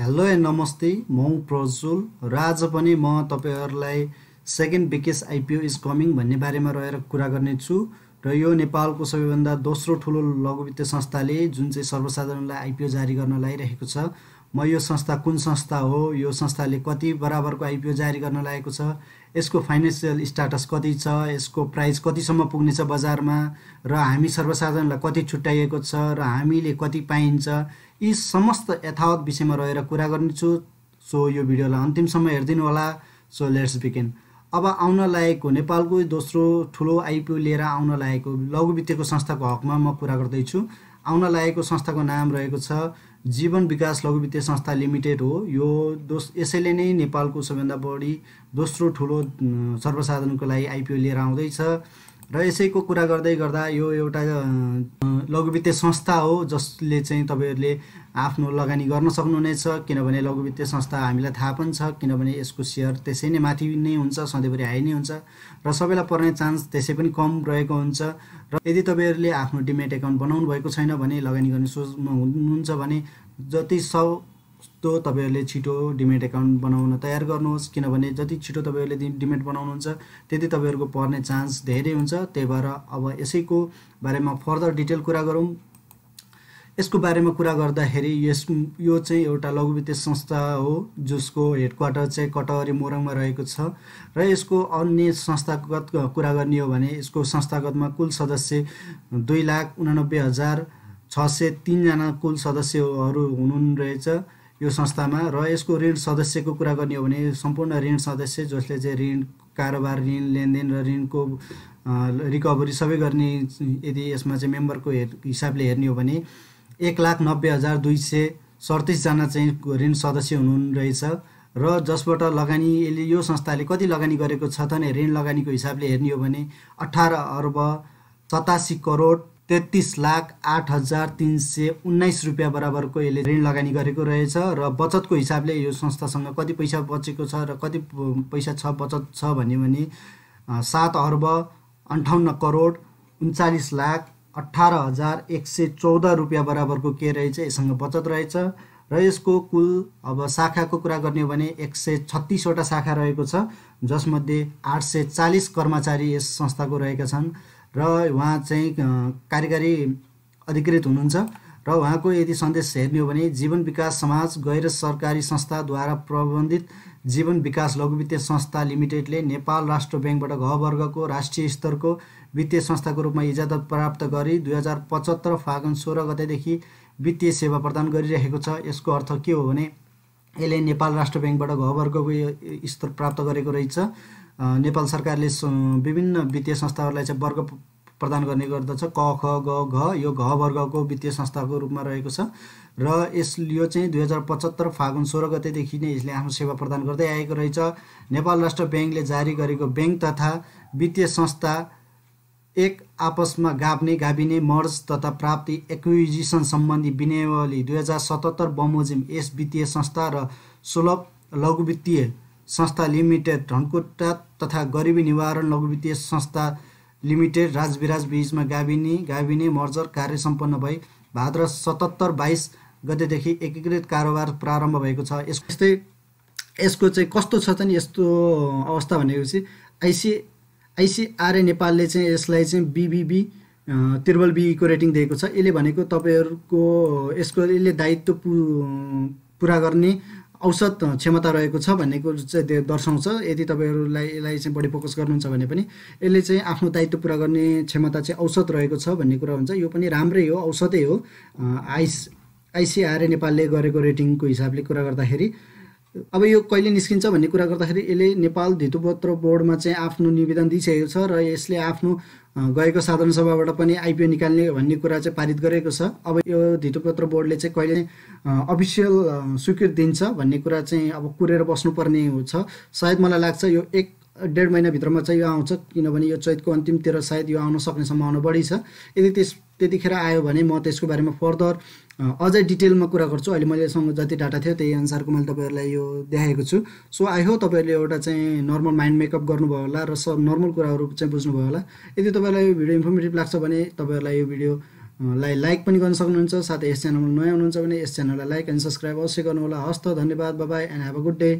hello and नमस्ते म प्रजुल र आज पनि म तपाईँहरूलाई second biggest IPO is coming भन्ने बारेमा रहेर कुरा गर्नेछु र यो नेपालको सबैभन्दा दोस्रो ठुलो लघुवित्त संस्थाले जुन चाहिँ सर्वसाधारणलाई आइपिओ जारी गर्न लागिरहेको छ म यो संस्था कुन संस्था हो यो संस्थाले कति बराबरको आइपिओ जारी गर्न लागेको छ यसको फाइनेन्सियल स्टाटस कति छ यसको प्राइस कतिसम्म पुग्नेछ बजारमा र हामी सर्वसाधारणलाई कति छुट्याइएको छ र हामीले कति पाइन्छ यी समस्त यथावत विषयमा रहेर कुरा गर्नेछु सो यो भिडियोलाई अन्तिमसम्म हेरिदिनु होला सो लेट्स बिगिन अब आउन लागेको नेपालको दोस्रो ठुलो आइपिओ लिएर आउन लागेको लघु वित्तको संस्थाको हकमा म कुरा गर्दैछु आउन लागेको संस्थाको नाम रहेको छ जीवन विकास वित्तीय संस्था लिमिटेड हो यो दोस यसैले नै नेपालको सबैभन्दा बढी दोस्रो ठुलो सर्वसाधारणको लागि आइपिओ लिएर आउँदैछ र यसैको कुरा गर्दै गर्दा यो एउटा लघुवित्तीय संस्था हो जसले चाहिँ तपाईँहरूले आफ्नो लगानी गर्न सक्नुहुनेछ किनभने लघुवित्तीय संस्था हामीलाई थाहा पनि छ किनभने यसको सेयर त्यसै नै माथि नै हुन्छ सधैँभरि हाई नै हुन्छ र सबैलाई पर्ने चान्स त्यसै पनि कम रहेको हुन्छ र यदि तपाईँहरूले आफ्नो डिमेट एकाउन्ट बनाउनु भएको छैन भने लगानी गर्ने सोचमा हुनुहुन्छ भने जति सौ जस्तो तपाईँहरूले छिटो डिमेट एकाउन्ट बनाउन तयार गर्नुहोस् किनभने जति छिटो तपाईँहरूले डिमेट बनाउनुहुन्छ त्यति तपाईँहरूको पर्ने चान्स धेरै हुन्छ त्यही भएर अब यसैको बारेमा फर्दर डिटेल कुरा गरौँ यसको बारेमा कुरा गर्दाखेरि यस यो चाहिँ एउटा लघु वित्तीय संस्था हो जसको हेडक्वार्टर चाहिँ कटहरी मोरङमा रहेको छ र यसको अन्य संस्थागत कुरा गर्ने हो भने यसको संस्थागतमा कुल सदस्य दुई लाख उनानब्बे हजार छ सय तिनजना कुल सदस्यहरू हुनुहुन्छ यो संस्थामा र यसको ऋण सदस्यको कुरा गर्ने हो भने सम्पूर्ण ऋण सदस्य जसले चाहिँ ऋण कारोबार ऋण लेनदेन र ऋणको रिकभरी सबै गर्ने यदि यसमा चाहिँ मेम्बरको हेर हिसाबले हेर्ने हो भने एक लाख नब्बे हजार दुई सय सडतिसजना चाहिँ ऋण सदस्य हुनुहुने रहेछ र जसबाट लगानी यसले यो संस्थाले कति लगानी गरेको छ त ऋण लगानीको हिसाबले हेर्ने हो भने अठार अर्ब सतासी करोड तेत्तिस लाख आठ हजार तिन सय उन्नाइस रुपियाँ बराबरको यसले ऋण लगानी गरेको रहेछ र बचतको हिसाबले यो संस्थासँग कति पैसा बचेको छ र कति पैसा छ बचत छ भन्यो भने सात अर्ब अन्ठाउन्न करोड उन्चालिस लाख अठार हजार एक सय चौध रुपियाँ बराबरको के रहेछ यससँग बचत रहेछ र यसको कुल अब शाखाको कुरा गर्ने हो भने एक सय छत्तिसवटा शाखा रहेको छ जसमध्ये आठ सय चालिस कर्मचारी यस संस्थाको रहेका छन् र उहाँ चाहिँ कार्यकारी अधिकृत हुनुहुन्छ र उहाँको यदि सन्देश हेर्ने हो भने जीवन विकास समाज गैर सरकारी संस्थाद्वारा प्रबन्धित जीवन विकास लघु वित्तीय संस्था लिमिटेडले नेपाल राष्ट्र ब्याङ्कबाट घ वर्गको राष्ट्रिय स्तरको वित्तीय संस्थाको रूपमा इजाजत प्राप्त गरी दुई हजार पचहत्तर फागुन सोह्र गतेदेखि वित्तीय सेवा प्रदान गरिरहेको छ यसको अर्थ के हो भने यसले नेपाल राष्ट्र ब्याङ्कबाट घ वर्गको स्तर प्राप्त गरेको रहेछ नेपाल सरकारले विभिन्न वित्तीय संस्थाहरूलाई चाहिँ वर्ग प्रदान गर्ने गर्दछ क ख ग घ यो घ वर्गको वित्तीय संस्थाको रूपमा रहेको छ र यस यो चाहिँ दुई हजार पचहत्तर फागुन सोह्र गतेदेखि नै यसले आफ्नो सेवा प्रदान गर्दै आएको रहेछ नेपाल राष्ट्र ब्याङ्कले जारी गरेको ब्याङ्क तथा वित्तीय संस्था एक आपसमा गाभ्ने गाभिने मर्ज तथा प्राप्ति एक्विजिसन सम्बन्धी विनियमावली दुई हजार सतहत्तर बमोजिम यस वित्तीय संस्था र सुलभ लघु वित्तीय संस्था लिमिटेड धनकुटा तथा गरिबी निवारण लघु वित्तीय संस्था लिमिटेड राजविराज बिचमा गाभिनी गाभिने मर्जर कार्य सम्पन्न भई भाद्र सतहत्तर बाइस गतेदेखि एकीकृत कारोबार प्रारम्भ भएको छ यस यसको चाहिँ कस्तो छ त नि यस्तो अवस्था भनेपछि आइसी आइसिआरए नेपालले चाहिँ यसलाई चाहिँ बिबिबी त्रिबल बिईको रेटिङ दिएको छ यसले भनेको तपाईँहरूको यसको यसले दायित्व पु पुरा गर्ने औसत क्षमता रहेको छ भन्नेको चाहिँ दर्शाउँछ यदि तपाईँहरूलाई यसलाई चाहिँ बढी फोकस गर्नुहुन्छ भने पनि यसले चाहिँ आफ्नो दायित्व पुरा गर्ने क्षमता चाहिँ औसत रहेको छ भन्ने कुरा हुन्छ यो पनि राम्रै हो औसतै हो आइस आइसिआरए नेपालले गरेको रेटिङको हिसाबले कुरा गर्दाखेरि अब यो कहिले निस्किन्छ भन्ने कुरा गर्दाखेरि यसले नेपाल धितुपत्र बोर्डमा चाहिँ आफ्नो निवेदन दिइसकेको छ र यसले आफ्नो गएको साधारण सभाबाट पनि आइपिओ निकाल्ने भन्ने कुरा चाहिँ पारित गरेको छ अब यो धितुपत्र बोर्डले चाहिँ कहिले अफिसियल स्वीकृत दिन्छ भन्ने कुरा चाहिँ अब कुरेर बस्नुपर्ने हुन्छ सायद मलाई लाग्छ यो एक डेढ महिनाभित्रमा चाहिँ यो आउँछ किनभने यो चैतको अन्तिमतिर सायद यो आउन सक्ने सम्भावना बढी छ यदि त्यस त्यतिखेर आयो भने म त्यसको बारेमा फर्दर अझै डिटेलमा कुरा गर्छु अहिले मैलेसँग जति डाटा थियो त्यही अनुसारको मैले तपाईँहरूलाई यो देखाएको छु सो आई होप तपाईँहरूले एउटा चाहिँ नर्मल माइन्ड मेकअप गर्नुभयो होला र सब नर्मल कुराहरू चाहिँ बुझ्नुभयो होला यदि तपाईँलाई यो भिडियो इन्फर्मेटिभ लाग्छ भने तपाईँहरूलाई यो भिडियो लाई लाइक पनि गर्न सक्नुहुन्छ साथै यस च्यानलमा नयाँ हुनुहुन्छ भने यस च्यानललाई लाइक एन्ड सब्सक्राइब अवश्य गर्नुहोला हस्त धन्यवाद bye and have a good day